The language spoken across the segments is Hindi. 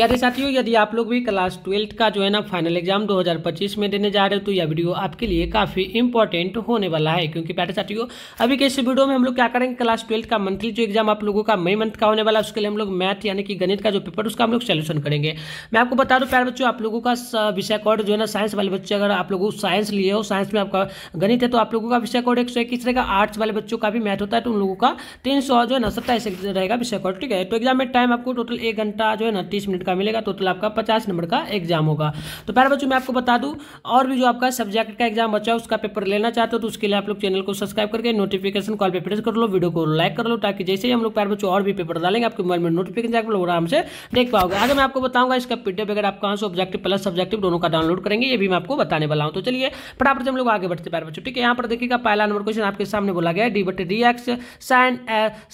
प्यारे साथियों यदि आप लोग भी क्लास ट्वेल्थ का जो है ना फाइनल एग्जाम 2025 में देने जा रहे हो तो यह वीडियो आपके लिए काफ़ी इंपॉर्टेंट होने वाला है क्योंकि प्यारे साथियों अभी के इस वीडियो में हम लोग क्या करेंगे क्लास ट्वेल्थ का मंथली जो एग्जाम आप लोगों का मई मंथ का होने वाला है उसके लिए हम लोग मैथ यानी कि गणित का जो पेपर उसका हम लोग सोल्यूशन करेंगे मैं आपको बता दूँ प्यारे बच्चों आप लोगों का विषय कोड जो है ना साइंस वाले बच्चे अगर आप लोगों साइंस लिए हो साइंस में आपका गणित है तो आप लोगों का विषय कोड एक सौ इक्कीस रहेगा आर्ट्स वाले बच्चों का भी मैथ होता है तो उन लोगों का तीन सौ जो है ना सत्ताईस रहेगा विषय कोड ठीक है तो एग्जाम में टाइम आपको टोटल एक घंटा जो है ना तीस मिनट का मिलेगा टोटल आपका पचास नंबर का एग्जाम होगा तो प्यारे बच्चों मैं आपको बता दूँ और भी जो आपका सब्जेक्ट का एग्जाम बचा है उसका पेपर लेना चाहते हो तो उसके लिए आप लोग चैनल को सब्सक्राइब करके नोटिफिकेशन कॉल पर प्रेस कर लो वीडियो को लाइक कर लो ताकि जैसे ही हम लोग प्यारे बच्चों और भी पेपर डालेंगे आपके मोबाइल में नोटिफिकेशन आप लोग आराम से देख पाओगे आगे मैं आपको बताऊंगा इसका पीडीएफ अगर आप कहाँ से ऑब्जेक्टिव प्लस सब्जेक्टिव दोनों का डाउनलोड करेंगे ये भी मैं आपको बताने वाला हूँ तो चलिए फटाफट हम लोग आगे बढ़ते प्यारे बच्चों ठीक है यहाँ पर देखिएगा पहला नंबर क्वेश्चन आपके सामने बोला गया डी बट d x sine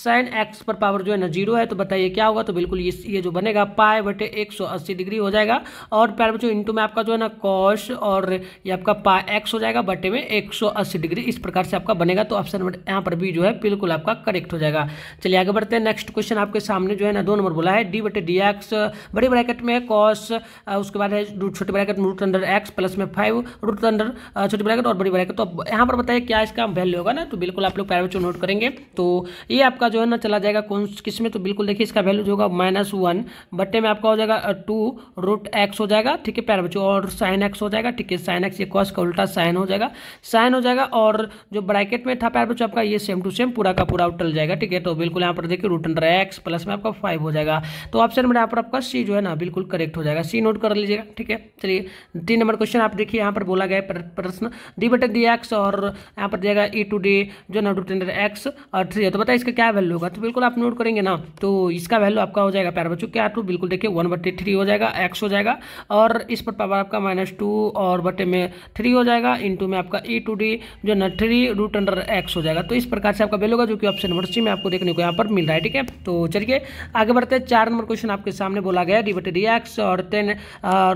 sine x पर पावर जो है ना जीरो है तो बताइए क्या होगा तो बिल्कुल ये जो बनेगा पाए बटे बटे एक सौ अस्सी डिग्री हो जाएगा और प्यार बच्चों इंटू में आपका जो है ना कॉस और ये आपका पा एक्स हो जाएगा बटे में एक सौ अस्सी डिग्री इस प्रकार से आपका बनेगा तो ऑप्शन नंबर यहाँ पर भी जो है बिल्कुल आपका करेक्ट हो जाएगा चलिए आगे बढ़ते हैं नेक्स्ट क्वेश्चन आपके सामने जो है ना दो नंबर बोला है डी बटे डी एक्स बड़े ब्रैकेट में कॉस उसके बाद है छोटे ब्रैकेट में रूट अंडर एक्स प्लस में फाइव रूट अंडर छोटे ब्रैकेट और बड़ी ब्रैकेट तो यहाँ पर बताइए क्या इसका वैल्यू होगा ना तो बिल्कुल आप लोग पैरवे नोट करेंगे तो ये आपका जो है ना चला जाएगा कौन किस में तो बिल्कुल देखिए इसका वैल्यू जो होगा माइनस वन बट्टे में आपका का हो जाएगा टू रूट एक्स हो जाएगा ठीक है प्यारे बच्चों और साइन एक्स हो जाएगा ठीक है साइन एक्स ये कॉस का उल्टा साइन हो जाएगा साइन हो जाएगा और जो ब्रैकेट में था प्यारे बच्चों आपका ये सेम टू सेम पूरा का पूरा उठल जाएगा ठीक है तो बिल्कुल यहाँ पर देखिए रूट अंडर एक्स प्लस में आपका फाइव हो जाएगा तो ऑप्शन नंबर यहाँ पर आपका सी जो है ना बिल्कुल करेक्ट हो जाएगा सी नोट कर लीजिएगा ठीक है चलिए तीन नंबर क्वेश्चन आप देखिए यहाँ पर बोला गया प्रश्न डी बटे डी एक्स और यहाँ पर जाएगा ई टू डी जो ना रूट अंडर एक्स और थ्री है तो बताइए इसका क्या वैल्यू होगा तो बिल्कुल आप नोट करेंगे ना तो इसका वैल्यू आपका हो जाएगा प्यारे बच्चों क्या टू तो बिल्कुल देखिए वन बटे थ्री हो जाएगा एक्स हो जाएगा और इस पर पावर आपका माइनस टू और बटे में थ्री हो जाएगा इंटू में आपका ई टू डी जो ना थ्री रूट अंडर एक्स हो जाएगा तो इस प्रकार से आपका बेल होगा जो कि ऑप्शन नंबर सी में आपको देखने को यहाँ पर मिल रहा है ठीक है तो चलिए आगे बढ़ते हैं चार नंबर क्वेश्चन आपके सामने बोला गया डी बटे डी एक्स और टेन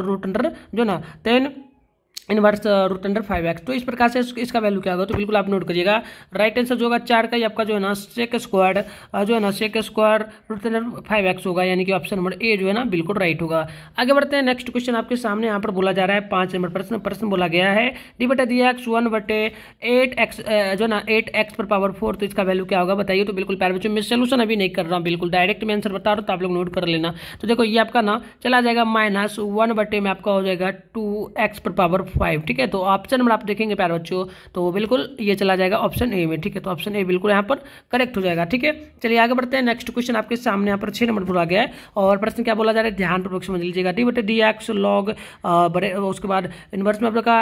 रूट अंडर जो ना tan inverse root under five x तो इस प्रकार से इसका वैल्यू क्या होगा तो बिल्कुल आप नोट करिएगा राइट आंसर जो होगा चार का ही आपका जो है ना सेक स्क्वाड जो है ना sec square root under five x होगा यानी कि ऑप्शन नंबर ए जो है ना बिल्कुल राइट होगा आगे बढ़ते हैं नेक्स्ट क्वेश्चन आपके सामने यहाँ पर बोला जा रहा है पाँच नंबर प्रश्न प्रश्न बोला गया है डी बटे डी एक्स वन बटे एट एक्स जो ना एट एक्स पर पावर फोर तो इसका वैल्यू क्या होगा बताइए तो बिल्कुल प्यार बच्चों मैं सोल्यूशन अभी नहीं कर रहा हूँ बिल्कुल डायरेक्ट में आंसर बता रहा हूँ तो आप लोग नोट कर लेना तो देखो ये आपका ना चला जाएगा माइनस वन बटे में आपका हो जाएगा टू एक्स पर पावर फाइव ठीक है तो ऑप्शन नंबर आप देखेंगे प्यार बच्चों तो बिल्कुल ये चला जाएगा ऑप्शन ए में ठीक है तो ऑप्शन ए बिल्कुल यहाँ पर करेक्ट हो जाएगा ठीक है चलिए आगे बढ़ते हैं नेक्स्ट क्वेश्चन आपके सामने यहाँ पर छः नंबर बोला गया है और प्रश्न क्या बोला जा रहा है ध्यान पूर्वक समझ लीजिएगा डी बटे डी एक्स लॉग बड़े उसके बाद इनवर्स में आप लोग का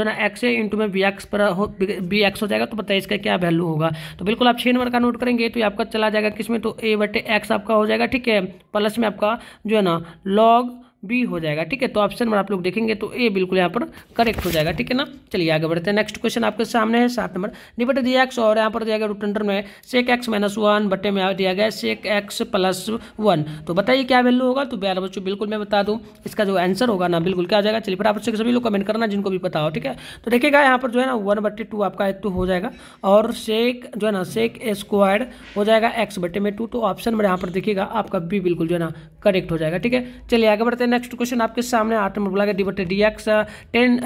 जो ना एक्स है इंटू में बी एक्स पर हो बी एक्स हो जाएगा तो बताइए इसका क्या वैल्यू होगा तो बिल्कुल आप छः नंबर का नोट करेंगे तो ये आपका चला जाएगा किसमें तो ए बटे एक्स आपका हो जाएगा ठीक है प्लस में आपका जो है ना लॉग बी हो जाएगा ठीक है तो ऑप्शन नंबर आप लोग देखेंगे तो ए बिल्कुल यहाँ पर करेक्ट हो जाएगा ठीक है ना चलिए आगे बढ़ते हैं नेक्स्ट क्वेश्चन आपके सामने है सात नंबर निबट दिया एक्स और यहाँ पर दिया गया रूट अंडर में सेक एक्स माइनस वन बटे में दिया गया सेक एक्स प्लस वन तो बताइए क्या वैल्यू होगा तो प्यारा बच्चों बिल्कुल मैं बता दूँ इसका जो आंसर होगा ना बिल्कुल क्या जाएगा चलिए फिर से सभी लोग कमेंट करना जिनको भी पता हो ठीक है तो देखिएगा यहाँ पर जो है ना वन बटे टू आपका एक टू तो हो जाएगा और सेक जो है ना सेक स्क्वायर हो जाएगा एक्स बटे में टू तो ऑप्शन नंबर यहाँ पर देखिएगा आपका बी बिल्कुल जो है ना करेक्ट हो जाएगा ठीक है चलिए आगे बढ़ते हैं हैं नेक्स्ट क्वेश्चन आपके सामने आठ नंबर बोला गया divided d x tan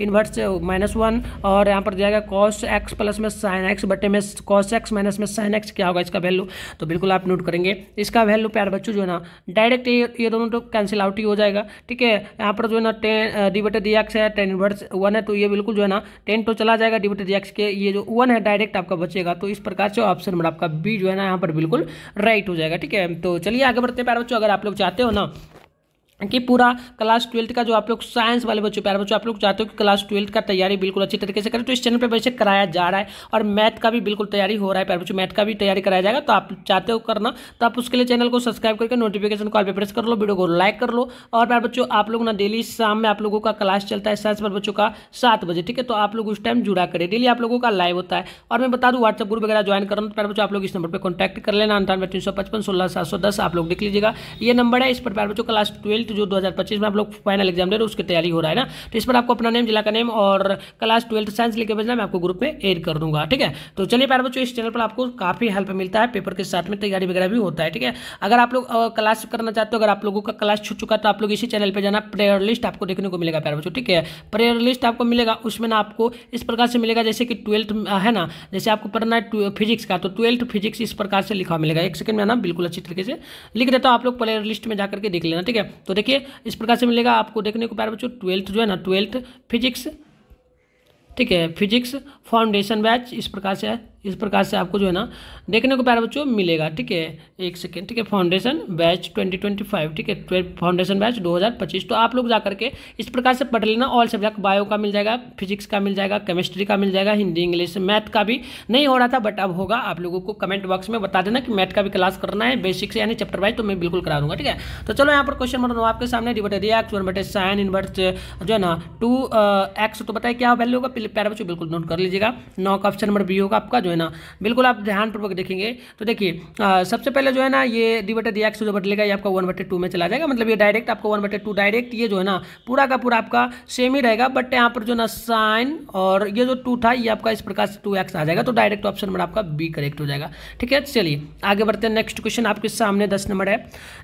inverse minus one और यहाँ पर दिया गया कॉस एक्स प्लस में साइन एक्स बटे में कॉस एक्स माइनस में साइन एक्स क्या होगा इसका वैल्यू तो बिल्कुल आप नोट करेंगे इसका वैल्यू प्यार बच्चों जो है ना डायरेक्ट ये ये दोनों तो कैंसिल आउट ही हो जाएगा ठीक है यहाँ पर जो है ना टेन डिवाइडेड डी एक्स है टेन इन्वर्स वन है तो ये बिल्कुल जो है ना टेन तो चला जाएगा डिवाइडेड डी एक्स के ये जो वन है डायरेक्ट आपका बचेगा तो इस प्रकार से ऑप्शन नंबर आपका बी जो है ना यहाँ पर बिल्कुल राइट हो जाएगा ठीक है तो चलिए आगे बढ़ते हैं प्यार बच्चों अगर आप लोग चाहते हो ना कि पूरा क्लास ट्वेल्थ का जो आप लोग साइंस वाले बच्चों प्यारे बच्चों आप लोग चाहते हो कि क्लास ट्वेल्थ का तैयारी बिल्कुल अच्छी तरीके से करें तो इस चैनल पर वैसे कराया जा रहा है और मैथ का भी बिल्कुल तैयारी हो रहा है प्यारे बच्चों मैथ का भी तैयारी कराया जाएगा तो आप चाहते हो करना तो आप उसके लिए चैनल को सब्सक्राइब करके नोटिफिकेशन कॉल पर प्रेस कर लो वीडियो को लाइक कर लो और प्यारे बच्चों आप लोग ना डेली शाम में आप लोगों का क्लास चलता है साइंस वाले बच्चों का सात बजे ठीक है तो आप लोग उस टाइम जुड़ा करें डेली आप लोगों का लाइव होता है और मैं बता दूँ व्हाट्सअप ग्रुप वगैरह ज्वाइन करना तो प्यारे बच्चों आप लोग इस नंबर पर कॉन्टैक्ट कर लेना अंठानवे तीन सौ पचपन सोलह सात सौ दस आप लोग देख लीजिएगा ये नंबर है इस पर प्यारे बच्चों क्लास ट्वेल्थ एक जो 2025 में आप लोग फाइनल एग्जाम दे रहे हो उसकी तैयारी हो रहा है ना तो इस पर आपको अपना नेम जिला का नेम और क्लास ट्वेल्थ साइंस लेकर भेजना मैं आपको ग्रुप में एड कर दूंगा ठीक है तो चलिए प्यार बच्चों इस चैनल पर आपको काफ़ी हेल्प मिलता है पेपर के साथ में तैयारी वगैरह भी होता है ठीक है अगर आप लोग क्लास करना चाहते हो अगर आप लोगों का क्लास छूट चुका तो आप लोग इसी चैनल पर जाना प्रेयर लिस्ट आपको देखने को मिलेगा प्यार बच्चों ठीक है प्रेयर लिस्ट आपको मिलेगा उसमें ना आपको इस प्रकार से मिलेगा जैसे कि ट्वेल्थ है ना जैसे आपको पढ़ना है फिजिक्स का तो ट्वेल्थ फिजिक्स इस प्रकार से लिखा मिलेगा एक सेकंड में ना बिल्कुल अच्छी तरीके से लिख देता हूँ आप लोग प्लेयर लिस्ट में जाकर के देख लेना ठीक है तो तो देखिए इस प्रकार से मिलेगा आपको देखने को प्यार बच्चों ट्वेल्थ जो है ना ट्वेल्थ फिजिक्स ठीक है फिजिक्स फाउंडेशन बैच इस प्रकार से है इस प्रकार से आपको जो है ना देखने को प्यार बच्चों मिलेगा ठीक है एक सेकेंड ठीक है फाउंडेशन बैच 2025 ठीक है ट्वेल्व फाउंडेशन बैच 2025 तो आप लोग जा करके इस प्रकार से पढ़ लेना ऑल सब्जेक्ट बायो का मिल जाएगा फिजिक्स का मिल जाएगा केमिस्ट्री का मिल जाएगा हिंदी इंग्लिश मैथ का भी नहीं हो रहा था बट अब होगा आप लोगों को कमेंट बॉक्स में बता देना कि मैथ का भी क्लास करना है बेसिक्स यानी चैप्टर वाइज तो मैं बिल्कुल करा दूंगा ठीक है तो चलो यहाँ पर क्वेश्चन नंबर नो आपके सामने डिबट रिएक्ट वन बटे साइन इनवर्स जो है ना टू एक्स तो बताए क्या वैल्यू होगा पहले बच्चों बिल्कुल नोट कर लीजिएगा नौ का ऑप्शन नंबर बी होगा आपका जो है ना बिल्कुल आप ध्यानपूर्वक देखेंगे तो देखिए सबसे पहले जो है ना ये डी बटे डी एक्स जो बट लेगा ये आपका वन बटे टू में चला जाएगा मतलब ये डायरेक्ट आपको वन बटे टू डायरेक्ट ये जो है ना पूरा का पूरा आपका सेम ही रहेगा बट यहाँ पर जो ना साइन और ये जो टू था ये आपका इस प्रकार से टू एक्स आ जाएगा तो डायरेक्ट ऑप्शन नंबर आपका बी करेक्ट हो जाएगा ठीक है चलिए आगे बढ़ते हैं नेक्स्ट क्वेश्चन आपके सामने दस नंबर है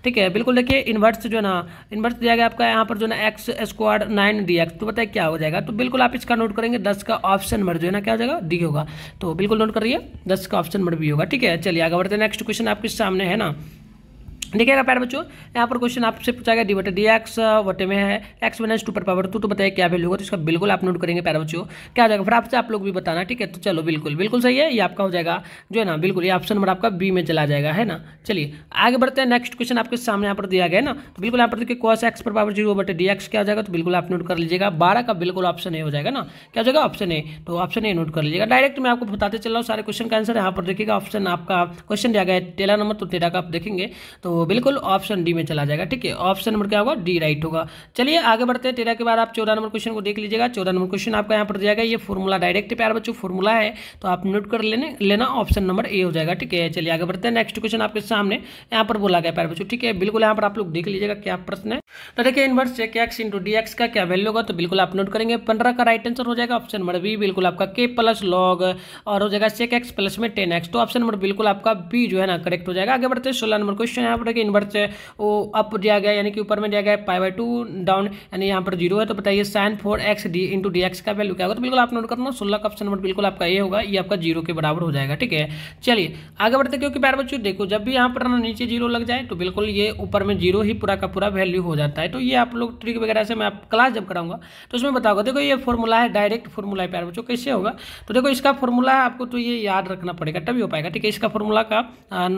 ठीक है बिल्कुल देखिए इन्वर्स जो ना इन्वर्स दिया गया आपका यहाँ पर जो ना x squared nine d x तो बताए क्या हो जाएगा तो बिल्कुल आप इसका नोट करेंगे दस का ऑप्शन नंबर जो है ना क्या हो जाएगा डी होगा तो बिल्कुल नोट है दस का ऑप्शन नंबर बी होगा ठीक है चलिए आगे बढ़ते नेक्स्ट क्वेश्चन आपके सामने है ना देखिएगा प्यार बच्चों यहाँ पर क्वेश्चन आपसे पूछा गया डी डी एक्स वटे में है एक्स माइनस टू पर पावर टू तो बताइए क्या वैल्यू होगा तो इसका बिल्कुल आप नोट करेंगे प्यार बच्चों क्या हो जाएगा फिर आपसे आप लोग भी बताना ठीक है तो चलो बिल्कुल बिल्कुल सही है ये आपका हो जाएगा जो है ना बिल्कुल ये ऑप्शन नंबर आपका बी में चला जाएगा है ना चलिए आगे बढ़ते हैं नेक्स्ट क्वेश्चन आपके सामने यहाँ पर दिया गया है ना तो बिल्कुल यहाँ पर देखिए कॉस एक्स पर पावर जीरो बटे डी एक्स क्या हो जाएगा तो बिल्कुल आप नोट कर लीजिएगा बारह का बिल्कुल ऑप्शन ए हो जाएगा ना क्या हो जाएगा ऑप्शन ए तो ऑप्शन ए नोट कर लीजिएगा डायरेक्ट मैं आपको बताते चल रहा हूँ सारे क्वेश्चन का आंसर यहाँ पर देखिएगा ऑप्शन आपका क्वेश्चन दिया गया है तेरह नंबर तो तेरह का आप देखेंगे तो बिल्कुल ऑप्शन डी में चला जाएगा ठीक है ऑप्शन नंबर क्या होगा डी राइट होगा चलिए आगे बढ़ते हैं तेरह के बाद आप चौदह नंबर क्वेश्चन को देख लीजिएगा चौदह नंबर क्वेश्चन आपका यहाँ पर जाएगा ये फॉर्मूला डायरेक्ट प्यार बच्चों फॉर्मूला है तो आप नोट कर लेने लेना ऑप्शन नंबर ए हो जाएगा ठीक है चलिए आगे बढ़ते हैं नेक्स्ट क्वेश्चन आपके सामने यहाँ पर बोला गया प्यार बच्चों ठीक है बिल्कुल यहाँ पर आप लोग देख लीजिएगा क्या प्रश्न है तो देखिए इनवर्स चेक एक्स इंटू डी एक्स का क्या वैल्यू होगा तो बिल्कुल आप नोट करेंगे पंद्रह का राइट आंसर हो जाएगा ऑप्शन नंबर बी बिल्कुल आपका के प्लस लॉग और हो जाएगा चेक एक्स प्लस में टेन एक्स तो ऑप्शन नंबर बिल्कुल आपका बी जो है ना करेक्ट हो जाएगा आगे बढ़ते हैं सोलह नंबर क्वेश्चन यहाँ पर पूरा के इन्वर्स है वो अप दिया गया यानी कि ऊपर में दिया गया पाई बाई टू डाउन यानी यहाँ पर जीरो है तो बताइए sine four x d into d x का वैल्यू क्या होगा तो बिल्कुल आप नोट करना सोलह का ऑप्शन नंबर बिल्कुल आपका ये होगा ये आपका जीरो के बराबर हो जाएगा ठीक है चलिए आगे बढ़ते क्योंकि प्यार बच्चों देखो जब भी यहाँ पर ना नीचे जीरो लग जाए तो बिल्कुल ये ऊपर में जीरो ही पूरा का पूरा वैल्यू हो जाता है तो ये आप लोग ट्रिक वगैरह से मैं आप क्लास जब कराऊंगा तो उसमें बताऊंगा देखो ये फॉर्मूला है डायरेक्ट फॉर्मूला है प्यार बच्चों कैसे होगा तो देखो इसका फॉर्मूला है आपको तो ये याद रखना पड़ेगा तभी हो पाएगा ठीक है इसका फॉर्मूला का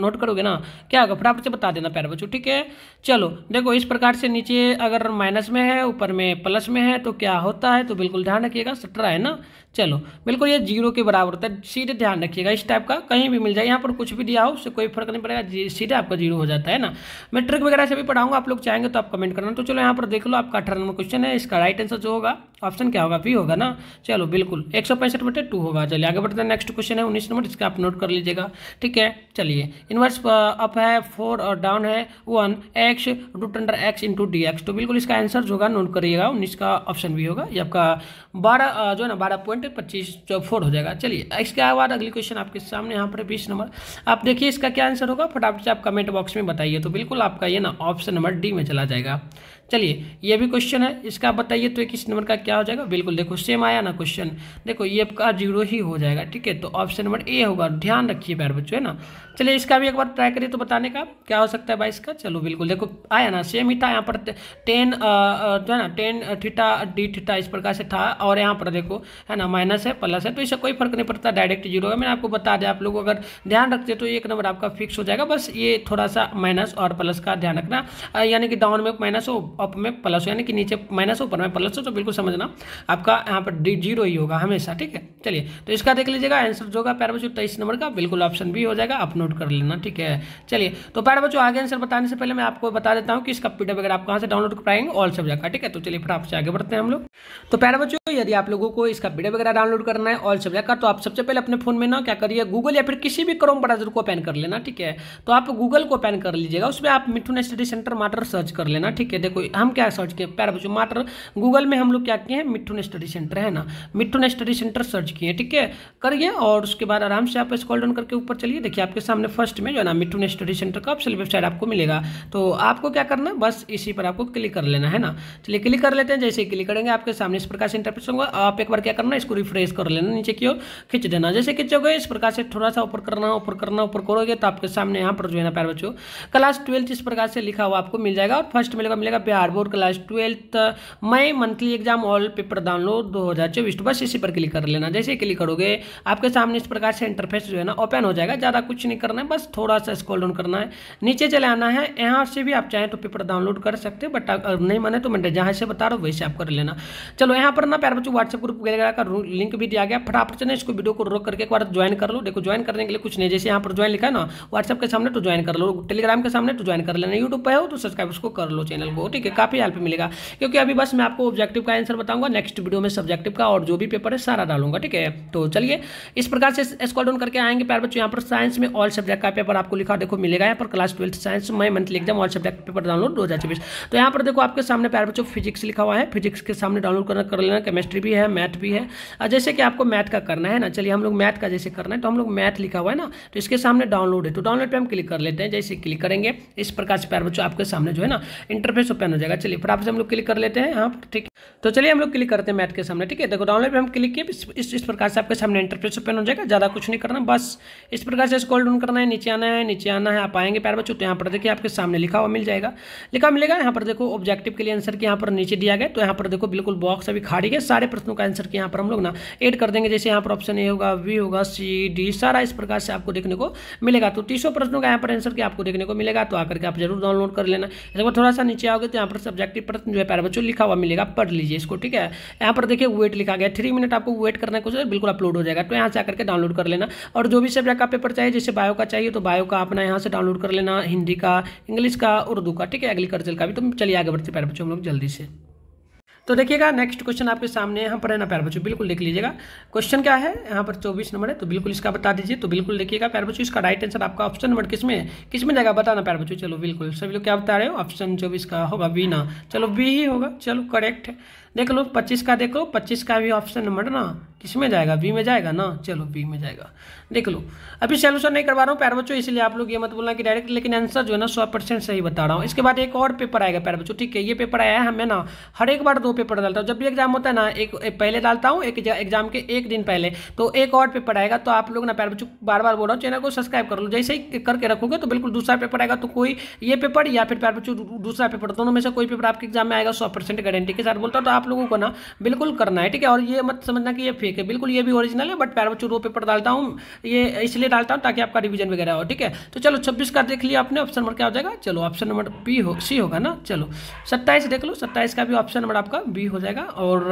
नोट करोगे ना क्या होगा फटाफट से बता दे देना प्यार बच्चों ठीक है चलो देखो इस प्रकार से नीचे अगर माइनस में है ऊपर में प्लस में है तो क्या होता है तो बिल्कुल ध्यान रखिएगा सत्रह है ना चलो बिल्कुल ये जीरो के बराबर होता है सीधे ध्यान रखिएगा इस टाइप का कहीं भी मिल जाए यहाँ पर कुछ भी दिया हो उससे कोई फर्क नहीं पड़ेगा सीधे आपका जीरो हो जाता है ना मैं ट्रिक वगैरह से भी पढ़ाऊंगा आप लोग चाहेंगे तो आप कमेंट करना तो चलो यहाँ पर देख लो आपका अठारह नंबर क्वेश्चन है इसका राइट आंसर जो होगा ऑप्शन क्या होगा बी होगा ना चलो बिल्कुल एक सौ पैंसठ बटे टू होगा चलिए आगे बढ़ते हैं नेक्स्ट क्वेश्चन है उन्नीस नंबर इसका आप नोट कर लीजिएगा ठीक है चलिए इनवर्स अप uh, है फोर और डाउन है one x root under x into d x तो बिल्कुल इसका आंसर जो होगा नोट करिएगा उन्नीस का ऑप्शन भी होगा ये आपका बारह uh, जो है ना बारह पॉइंट पच्चीस जो फोर हो जाएगा चलिए इसके बाद अगली क्वेश्चन आपके सामने यहाँ पर बीस नंबर आप देखिए इसका क्या आंसर होगा फटाफट से आप कमेंट बॉक्स में बताइए तो बिल्कुल आपका ये ना ऑप्शन नंबर डी में चला जाएगा चलिए ये भी क्वेश्चन है इसका बताइए तो इक्कीस नंबर का क्या हो जाएगा बिल्कुल देखो सेम आया ना क्वेश्चन देखो ये आपका जीरो ही हो जाएगा ठीक है तो ऑप्शन नंबर ए होगा ध्यान रखिए प्यार बच्चों है ना चलिए इसका भी एक बार ट्राई करिए तो बताने का क्या हो सकता है बाईस का चलो बिल्कुल देखो आया ना सेम ही था यहाँ पर टेन जो है ना टेन थीटा डी थीटा इस प्रकार से था और यहाँ पर देखो है ना माइनस है प्लस है तो इससे कोई फर्क नहीं पड़ता डायरेक्ट जीरो है मैंने आपको बता दिया आप लोग अगर ध्यान रखते तो एक नंबर आपका फिक्स हो जाएगा बस ये थोड़ा सा माइनस और प्लस का ध्यान रखना यानी कि डाउन में माइनस हो अप में प्लस यानी कि नीचे माइनस ऊपर में प्लस हो तो बिल्कुल समझना आपका यहाँ पर डी जीरो ही होगा हमेशा ठीक है चलिए तो इसका देख लीजिएगा आंसर जो होगा पैर बच्चों तेईस नंबर का बिल्कुल ऑप्शन बी हो जाएगा आप नोट कर लेना ठीक है चलिए तो पैर बच्चों आगे आंसर बताने से पहले मैं आपको बता देता हूँ कि इसका पीडा अगर आप कहाँ से डाउनलोड कर पाएंगे ऑल सब्जेक्ट का ठीक है तो चलिए फिर आपसे आगे बढ़ते हैं हम लोग तो पैर बच्चों यदि आप लोगों को इसका पीडीएफ वगैरह डाउनलोड करना है ऑल सब्जेक्ट का तो आप सबसे पहले अपने फोन में ना क्या करिए गूगल या फिर किसी भी क्रोम ब्राउजर को ओपन कर लेना ठीक है तो आप गूगल को ओपन कर लीजिएगा उसमें आप मिथुन स्टडी सेंटर माटर सर्च कर लेना ठीक है देखो सॉरी हम क्या सर्च किए प्यारा बच्चों मात्र गूगल में हम लोग क्या किए हैं मिट्ठू स्टडी सेंटर है ना मिट्ठू स्टडी सेंटर सर्च किए ठीक है करिए और उसके बाद आराम से आप स्कॉल डाउन करके ऊपर चलिए देखिए आपके सामने फर्स्ट में जो है ना मिट्ठू स्टडी सेंटर का ऑप्शन वेबसाइट आपको मिलेगा तो आपको क्या करना बस इसी पर आपको क्लिक कर लेना है ना चलिए क्लिक कर लेते हैं जैसे क्लिक करेंगे आपके सामने इस प्रकार से इंटरप्रेस होगा आप एक बार क्या करना इसको रिफ्रेश कर लेना नीचे की ओर खींच देना जैसे खींचोगे इस प्रकार से थोड़ा सा ऊपर करना ऊपर करना ऊपर करोगे तो आपके सामने यहाँ पर जो है ना प्यार बच्चों क्लास ट्वेल्थ इस प्रकार से लिखा हुआ आपको मिल जाएगा और फर्स्ट मिलेगा मिलेगा board class twelfth May monthly exam all paper download दो हज़ार चौबीस बस इसी पर क्लिक कर लेना जैसे क्लिक करोगे आपके सामने इस प्रकार से इंटरफेस जो है ना ओपन हो जाएगा ज़्यादा कुछ नहीं करना है बस थोड़ा सा स्कॉल डाउन करना है नीचे चले आना है यहाँ से भी आप चाहें तो पेपर डाउनलोड कर सकते हो बट अगर नहीं माने तो मैं जहाँ से बता रहा हूँ वैसे आप कर लेना चलो यहाँ पर ना प्यार बच्चों व्हाट्सएप ग्रुप वगैरह का लिंक भी दिया गया फटाफट से ना इसको वीडियो को रोक करके एक बार ज्वाइन कर लो देखो ज्वाइन करने के लिए कुछ नहीं जैसे यहाँ पर ज्वाइन लिखा है ना व्हाट्सएप के सामने तो ज्वाइन कर लो टेलीग्राम के सामने तो ज्वाइन कर लेना यूट्यूब पर हो तो सब्सक्राइब उसको कर लो चैनल को ठीक ठीक है काफ़ी हेल्प मिलेगा क्योंकि अभी बस मैं आपको ऑब्जेक्टिव का आंसर बताऊंगा नेक्स्ट वीडियो में सब्जेक्टिव का और जो भी पेपर है सारा डालूंगा ठीक है तो चलिए इस प्रकार से स्कॉल डाउन करके आएंगे प्यार बच्चों यहाँ पर साइंस में ऑल सब्जेक्ट का पेपर आपको लिखा देखो मिलेगा यहाँ पर क्लास ट्वेल्थ साइंस में monthly exam all subject paper download दो तो यहाँ पर देखो आपके सामने प्यार बच्चों फिजिक्स लिखा हुआ है फिजिक्स के सामने डाउनलोड करना कर लेना केमिस्ट्री भी है मैथ भी है जैसे कि आपको मैथ का करना है ना चलिए हम लोग मैथ का जैसे करना है तो हम लोग मैथ लिखा हुआ है ना तो इसके सामने डाउनलोड है तो डाउनलोड पर हम क्लिक कर लेते हैं जैसे क्लिक करेंगे इस प्रकार से प्यार बच्चों आपके सामने जो है ना इंटरफेस ओपन डन हो जाएगा चलिए फटाफट से हम लोग क्लिक कर लेते हैं यहाँ पर ठीक तो चलिए हम लोग क्लिक करते हैं मैट के सामने ठीक है देखो डाउनलोड पर हम क्लिक किए इस इस प्रकार से आपके सामने इंटरफेस ओपन हो जाएगा ज़्यादा कुछ नहीं करना बस इस प्रकार से स्कॉल डाउन करना है नीचे आना है नीचे आना है आप आएंगे पैर बच्चों तो यहाँ पर देखिए आपके सामने लिखा हुआ मिल जाएगा लिखा मिलेगा यहाँ पर देखो ऑब्जेक्टिव के लिए आंसर के यहाँ पर नीचे दिया गया तो यहाँ पर देखो बिल्कुल बॉक्स अभी खाड़ी है सारे प्रश्नों का आंसर के यहाँ पर हम लोग ना एड कर देंगे जैसे यहाँ पर ऑप्शन ए होगा वी होगा सी डी सारा इस प्रकार से आपको देखने को मिलेगा तो तीसों प्रश्नों का यहाँ पर आंसर के आपको देखने को मिलेगा तो आकर के आप जरूर डाउनलोड कर लेना थोड़ा सा नीचे आओगे तो यहाँ पर सब्जेक्टिव प्रश्न जो है प्यारे बच्चों लिखा हुआ मिलेगा पढ़ लीजिए इसको ठीक है यहाँ पर देखिए वेट लिखा गया थ्री मिनट आपको वेट करना है कुछ बिल्कुल अपलोड हो जाएगा तो यहाँ से आकर के डाउनलोड कर लेना और जो भी सब्जेक्ट का पेपर चाहिए जैसे बायो का चाहिए तो बायो का अपना यहाँ से डाउनलोड कर लेना हिंदी का इंग्लिश का उर्दू का ठीक है एग्रीकल्चर का भी तो चलिए आगे बढ़ते प्यारे बच्चों हम लोग जल्दी से तो देखिएगा नेक्स्ट क्वेश्चन आपके सामने यहाँ पर है ना प्यार बच्चों बिल्कुल देख लीजिएगा क्वेश्चन क्या है यहाँ पर चौबीस नंबर है तो बिल्कुल इसका बता दीजिए तो बिल्कुल देखिएगा प्यार बच्चों इसका राइट आंसर आपका ऑप्शन नंबर किस में है किस में जाएगा बताना प्यार बच्चों चलो बिल्कुल सभी लोग क्या बता रहे हो ऑप्शन चौबीस का होगा बी ना चलो बी ही होगा चलो करेक्ट है देख लो पच्चीस का देखो पच्चीस का भी ऑप्शन नंबर ना किस में जाएगा बी में जाएगा ना चलो बी में जाएगा देख लो अभी सोल्यूशन नहीं करवा रहा हूँ पैर बच्चों इसलिए आप लोग ये मत बोलना कि डायरेक्ट लेकिन आंसर जो है ना सौ परसेंट सही बता रहा हूँ इसके बाद एक और पेपर आएगा पैर बच्चों ठीक है ये पेपर आया है हमें ना हर एक बार दो पेपर डालता हूँ जब भी एग्जाम होता है ना एक, पहले डालता हूँ एक एग्जाम के एक दिन पहले तो एक और पेपर आएगा तो आप लोग ना पैर बच्चों बार बार बोल रहा हूँ चैनल को सब्सक्राइब कर लो जैसे ही करके रखोगे तो बिल्कुल दूसरा पेपर आएगा तो कोई ये पेपर या फिर पैर बच्चों दूसरा पेपर दोनों में से कोई पेपर आपके एग्जाम में आएगा सौ गारंटी के साथ बोलता हूँ तो आप लोगों को ना बिल्कुल करना है ठीक है और ये मत समझना कि ये फेक है बिल्कुल ये भी ओरिजिनल है बट पैर बच्चों रो पेपर डालता हूँ ये इसलिए डालता हूँ ताकि आपका रिविजन वगैरह हो ठीक है तो चलो छब्बीस का देख लिया आपने ऑप्शन नंबर क्या हो जाएगा चलो ऑप्शन नंबर बी हो सी होगा ना चलो सत्ताईस देख लो सत्ताईस का भी ऑप्शन नंबर आपका बी हो जाएगा और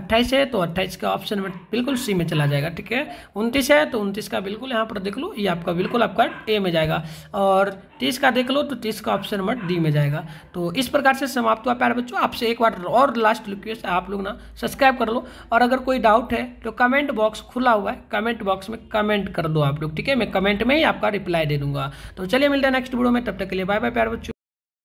अट्ठाईस है तो अट्ठाईस का ऑप्शन नंबर बिल्कुल सी में चला जाएगा ठीक है उनतीस है तो उनतीस का बिल्कुल यहाँ पर देख लो ये आपका बिल्कुल आपका ए में जाएगा और तीस का देख लो तो तीस का ऑप्शन नंबर डी में जाएगा तो इस प्रकार से समाप्त हुआ प्यार बच्चों आपसे एक बार और लास्ट लुक रिक्वेस्ट आप लोग ना सब्सक्राइब कर लो और अगर कोई डाउट है तो कमेंट बॉक्स खुला हुआ है कमेंट बॉक्स में कमेंट कर दो आप लोग ठीक है मैं कमेंट में ही आपका रिप्लाई दे दूंगा तो चलिए मिलते हैं नेक्स्ट वीडियो में तब तक के लिए बाय बाय प्यार बच्चों